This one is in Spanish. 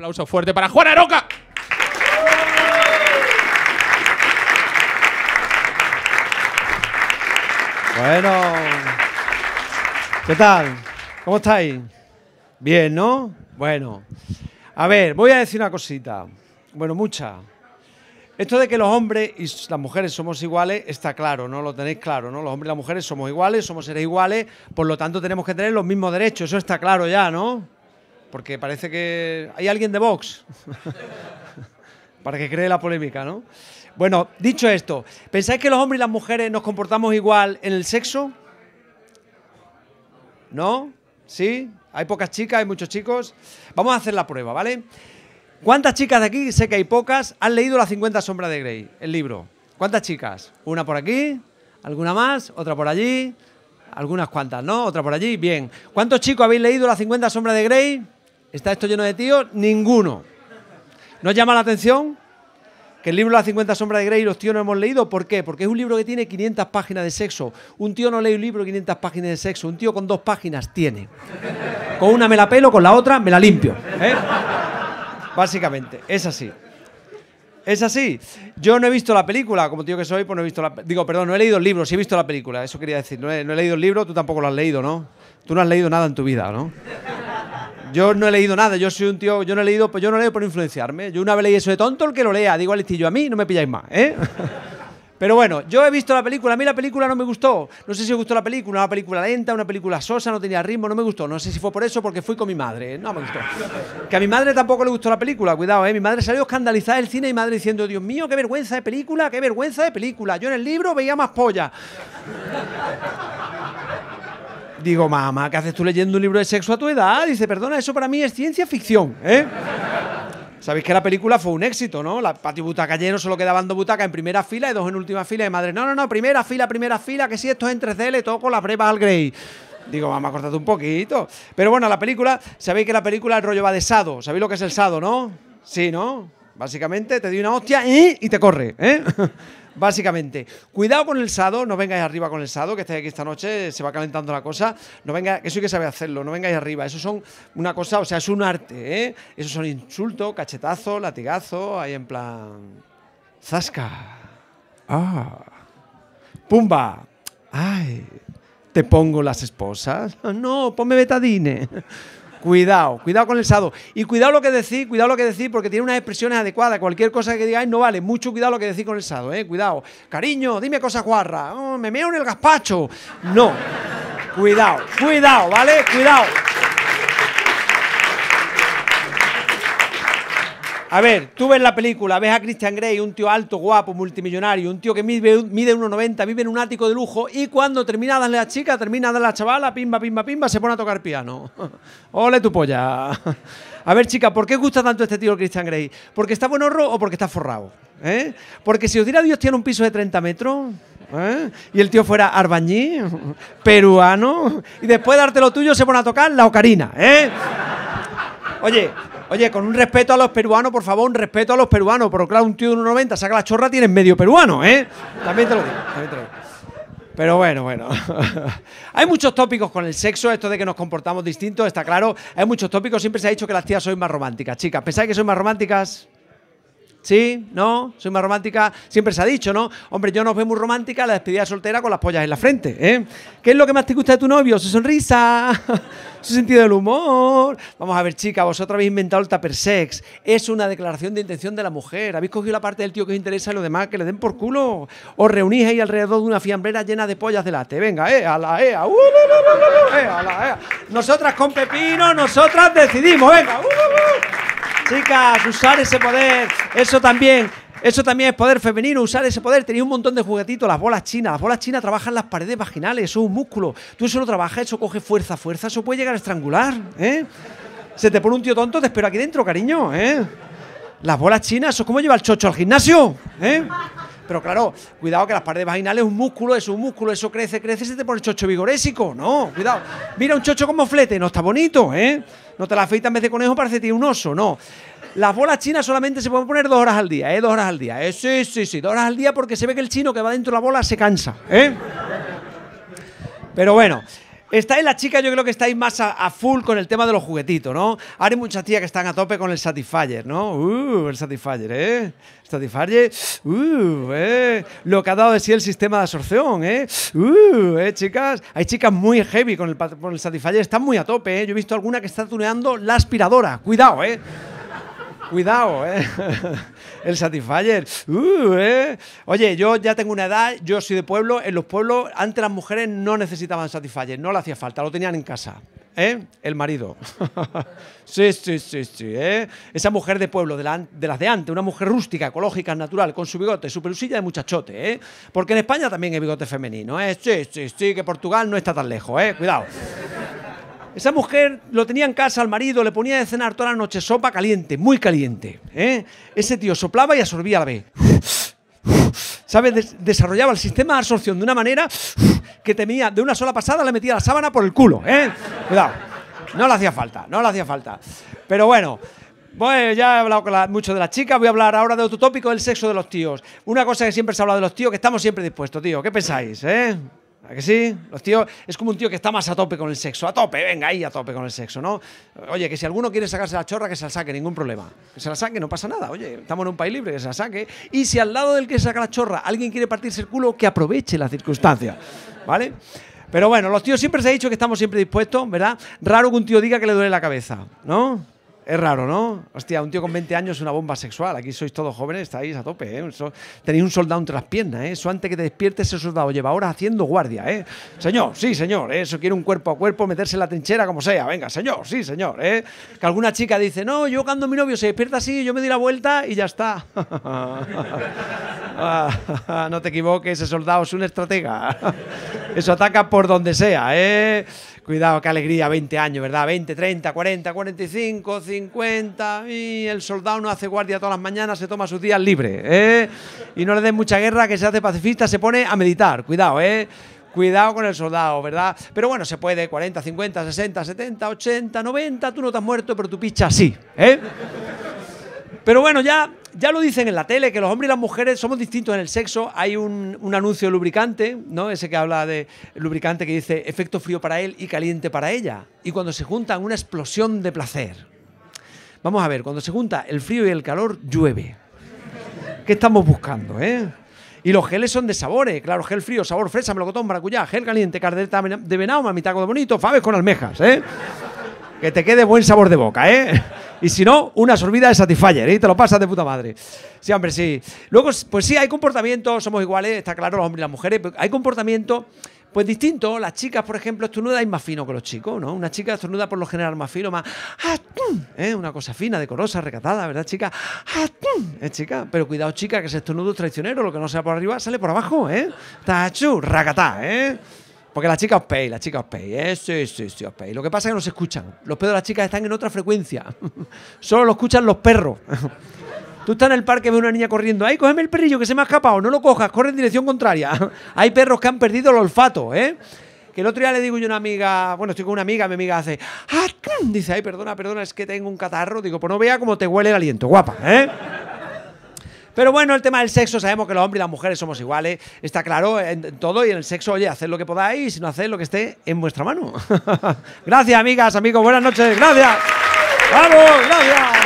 aplauso fuerte para Juana Roca. Bueno, ¿qué tal? ¿Cómo estáis? Bien, ¿no? Bueno, a ver, voy a decir una cosita. Bueno, mucha. Esto de que los hombres y las mujeres somos iguales está claro, ¿no? Lo tenéis claro, ¿no? Los hombres y las mujeres somos iguales, somos seres iguales, por lo tanto tenemos que tener los mismos derechos, eso está claro ya, ¿no? Porque parece que hay alguien de Vox. Para que cree la polémica, ¿no? Bueno, dicho esto, ¿pensáis que los hombres y las mujeres nos comportamos igual en el sexo? ¿No? ¿Sí? ¿Hay pocas chicas? ¿Hay muchos chicos? Vamos a hacer la prueba, ¿vale? ¿Cuántas chicas de aquí? Sé que hay pocas. ¿Han leído la 50 sombras de Grey, el libro? ¿Cuántas chicas? ¿Una por aquí? ¿Alguna más? ¿Otra por allí? Algunas cuantas, ¿no? Otra por allí. Bien. ¿Cuántos chicos habéis leído la 50 sombras de Grey? ¿Está esto lleno de tíos? Ninguno. No llama la atención? Que el libro Las 50 sombras de Grey los tíos no hemos leído. ¿Por qué? Porque es un libro que tiene 500 páginas de sexo. Un tío no lee un libro de 500 páginas de sexo. Un tío con dos páginas tiene. Con una me la pelo, con la otra me la limpio. ¿eh? Básicamente, es así. Es así. Yo no he visto la película, como tío que soy, pues no he visto la... Digo, perdón, no he leído el libro, sí he visto la película, eso quería decir. No he, no he leído el libro, tú tampoco lo has leído, ¿no? Tú no has leído nada en tu vida, ¿no? Yo no he leído nada, yo soy un tío, yo no he leído, pues yo no leo por influenciarme. Yo una vez leí eso de tonto el que lo lea, digo al listillo, a mí no me pilláis más, ¿eh? Pero bueno, yo he visto la película, a mí la película no me gustó. No sé si gustó la película, una película lenta, una película sosa, no tenía ritmo, no me gustó. No sé si fue por eso, porque fui con mi madre, ¿eh? no me gustó. Que a mi madre tampoco le gustó la película, cuidado, ¿eh? Mi madre salió escandalizada del cine y mi madre diciendo, Dios mío, qué vergüenza de película, qué vergüenza de película. Yo en el libro veía más polla. Digo, mamá, ¿qué haces tú leyendo un libro de sexo a tu edad? Dice, perdona, eso para mí es ciencia ficción, ¿eh? Sabéis que la película fue un éxito, ¿no? La Pati se solo quedaban dos butacas en primera fila y dos en última fila. Y madre, no, no, no, primera fila, primera fila, que si esto es en 3D, le toco la brevas al Grey. Digo, mamá, cortate un poquito. Pero bueno, la película, sabéis que la película el rollo va de sado. ¿Sabéis lo que es el sado, no? Sí, ¿no? Básicamente te di una hostia y, y te corre, ¿eh? Básicamente, cuidado con el sado, no vengáis arriba con el sado, que estáis aquí esta noche, se va calentando la cosa. No venga, eso hay que saber hacerlo, no vengáis arriba. Eso son una cosa, o sea, es un arte, ¿eh? Eso son insulto, cachetazo, latigazo, ahí en plan. ¡Zasca! ¡Ah! ¡Pumba! ¡Ay! ¿Te pongo las esposas? No, ponme betadine. Cuidado, cuidado con el sado. Y cuidado lo que decís, cuidado lo que decís, porque tiene unas expresiones adecuadas. Cualquier cosa que digáis no vale. Mucho cuidado lo que decís con el sado, ¿eh? Cuidado. Cariño, dime cosas guarras. Oh, me meo en el gazpacho. No. cuidado, cuidado, ¿vale? Cuidado. A ver, tú ves la película, ves a Christian Grey, un tío alto, guapo, multimillonario, un tío que mide, 1,90, vive en un ático de lujo y cuando termina de darle a la chica, termina de darle a la chavala, pimba, pimba, pimba, se pone a tocar piano. Ole tu polla. A ver, chica, ¿por qué gusta tanto este tío Christian Grey? ¿Porque está buen horro o porque está forrado? ¿Eh? Porque si os diera Dios tiene un piso de 30 metros ¿eh? y el tío fuera arbañí, peruano, y después de darte lo tuyo se pone a tocar la ocarina. ¿eh? Oye, Oye, con un respeto a los peruanos, por favor, un respeto a los peruanos. Pero claro, un tío de 1,90 saca la chorra, tienes medio peruano, ¿eh? También te lo digo, también te lo digo. Pero bueno, bueno. Hay muchos tópicos con el sexo, esto de que nos comportamos distintos, está claro. Hay muchos tópicos. Siempre se ha dicho que las tías sois más románticas. Chicas, ¿pensáis que sois más románticas? ¿Sí? ¿No? Soy más romántica. Siempre se ha dicho, ¿no? Hombre, yo no veo muy romántica la despedida soltera con las pollas en la frente, ¿eh? ¿Qué es lo que más te gusta de tu novio? Su sonrisa, su sentido del humor. Vamos a ver, chica, vosotros habéis inventado el tupper sex. Es una declaración de intención de la mujer. Habéis cogido la parte del tío que os interesa y lo demás que le den por culo. Os reunís ahí alrededor de una fiambrera llena de pollas de late. Venga, eh, a la ea. Eh, uh, uh, eh, a la ea. Eh. Nosotras con pepino, nosotras decidimos. Venga, uh, Chicas, usar ese poder, eso también. Eso también es poder femenino, usar ese poder. Tenéis un montón de juguetitos, las bolas chinas. Las bolas chinas trabajan las paredes vaginales, eso es un músculo. Tú eso lo trabajas, eso coge fuerza, fuerza, eso puede llegar a estrangular, ¿eh? Se te pone un tío tonto, te espero aquí dentro, cariño, ¿eh? Las bolas chinas, eso es como lleva el chocho al gimnasio, ¿eh? Pero claro, cuidado que las paredes vaginales es un músculo, es un músculo, eso crece, crece, se te pone chocho vigorésico. No, cuidado. Mira un chocho como flete, no está bonito, ¿eh? No te la afeitas en vez de conejo, parece que un oso, no. Las bolas chinas solamente se pueden poner dos horas al día, ¿eh? Dos horas al día. ¿eh? sí, sí, sí, dos horas al día porque se ve que el chino que va dentro de la bola se cansa, ¿eh? Pero bueno. Estáis la chica yo creo que estáis más a, full con el tema de los juguetitos, ¿no? Ahora hay muchas tías que están a tope con el Satisfyer, ¿no? Uh, el Satisfyer, ¿eh? Satisfyer, uh, eh. Lo que ha dado de sí el sistema de absorción, ¿eh? Uh, eh, chicas. Hay chicas muy heavy con el, con el Satisfyer, están muy a tope, ¿eh? Yo he visto alguna que está tuneando la aspiradora. Cuidado, ¿eh? Cuidado, ¿eh? El Satisfyer. Uh, eh. Oye, yo ya tengo una edad, yo soy de pueblo. En los pueblos, antes las mujeres no necesitaban Satisfyer, no le hacía falta, lo tenían en casa. ¿eh? El marido. sí, sí, sí, sí. ¿eh? Esa mujer de pueblo, de, las de antes, una mujer rústica, ecológica, natural, con su bigote, su pelusilla de muchachote. ¿eh? Porque en España también hay bigote femenino. ¿eh? Sí, sí, sí, que Portugal no está tan lejos. eh. Cuidado. Esa mujer lo tenía en casa al marido, le ponía de cenar toda la noche sopa caliente, muy caliente. ¿eh? Ese tío soplaba y absorbía la vez. ¿Sabes? desarrollaba el sistema de absorción de una manera que temía, de una sola pasada le metía la sábana por el culo. ¿eh? Cuidado. No le hacía falta, no le hacía falta. Pero bueno, bueno, pues ya he hablado mucho de las chicas, voy a hablar ahora de otro tópico, el sexo de los tíos. Una cosa que siempre se ha hablado de los tíos, que estamos siempre dispuestos, tío. ¿Qué pensáis? Eh? ¿A que sí? Los tíos, es como un tío que está más a tope con el sexo. A tope, venga ahí a tope con el sexo, ¿no? Oye, que si alguno quiere sacarse la chorra, que se la saque, ningún problema. Que se la saque, no pasa nada. Oye, estamos en un país libre, que se la saque. Y si al lado del que saca la chorra alguien quiere partirse el culo, que aproveche la circunstancia, ¿vale? Pero bueno, los tíos siempre se ha dicho que estamos siempre dispuestos, ¿verdad? Raro que un tío diga que le duele la cabeza, ¿no? Es raro, ¿no? Hostia, un tío con 20 años es una bomba sexual. Aquí sois todos jóvenes, estáis a tope, ¿eh? Tenéis un soldado entre las piernas, ¿eh? Eso antes que te despiertes, ese soldado lleva horas haciendo guardia, ¿eh? Señor, sí, señor, ¿eh? eso quiere un cuerpo a cuerpo, meterse en la trinchera como sea. Venga, señor, sí, señor, ¿eh? Que alguna chica dice, no, yo cuando mi novio se despierta así, yo me doy la vuelta y ya está. Ah, no te equivoques, ese soldado es un estratega. Eso ataca por donde sea, ¿eh? Cuidado, qué alegría, 20 años, ¿verdad? 20, 30, 40, 45, 50. Y el soldado no hace guardia todas las mañanas, se toma sus días libres, ¿eh? Y no le den mucha guerra, que se hace pacifista, se pone a meditar. Cuidado, ¿eh? Cuidado con el soldado, ¿verdad? Pero bueno, se puede, 40, 50, 60, 70, 80, 90, tú no te has muerto, pero tu picha sí, ¿eh? Pero bueno, ya ya lo dicen en la tele, que los hombres y las mujeres somos distintos en el sexo. Hay un, anuncio lubricante, ¿no? Ese que habla de lubricante que dice efecto frío para él y caliente para ella. Y cuando se juntan, una explosión de placer. Vamos a ver, cuando se junta el frío y el calor, llueve. ¿Qué estamos buscando, eh? Y los geles son de sabores, claro, gel frío, sabor fresa, melocotón, maracuyá, gel caliente, cardeta de venado, mamitaco de bonito, faves con almejas, ¿eh? Que te quede buen sabor de boca, ¿eh? Y si no, una sorbida de Satisfyer, ¿eh? Te lo pasas de puta madre. Sí, hombre, sí. Luego, pues sí, hay comportamientos, somos iguales, está claro, los hombres y las mujeres, pero hay comportamiento, pues distinto. Las chicas, por ejemplo, y más fino que los chicos, ¿no? Una chica estornuda por lo general más fino, más. Ah, ¿Eh? Una cosa fina, decorosa, recatada, ¿verdad, chica? Ah, ¿Eh, chica? Pero cuidado, chica, que ese estornudo es traicionero, lo que no sea por arriba sale por abajo, ¿eh? Tachu, racatá, ¿eh? Porque las chicas os pay, las chicas os pay. Eh, sí, sí, sí, os Lo que pasa es que no se escuchan. Los pedos de las chicas están en otra frecuencia. Solo lo escuchan los perros. Tú estás en el parque, ves una niña corriendo. ¡Ay, cógeme el perrillo que se me ha escapado! No lo cojas, corre en dirección contraria. Hay perros que han perdido el olfato, ¿eh? Que el otro día le digo yo a una amiga, bueno, estoy con una amiga, mi amiga hace, ¡Ah! dice, ay, perdona, perdona, es que tengo un catarro. Digo, pues no vea cómo te huele el aliento, guapa, ¿eh? Pero bueno, el tema del sexo, sabemos que los hombres y las mujeres somos iguales, está claro en todo y en el sexo, oye, haced lo que podáis, si no haced lo que esté en vuestra mano. gracias, amigas, amigos, buenas noches, gracias. Vamos, gracias!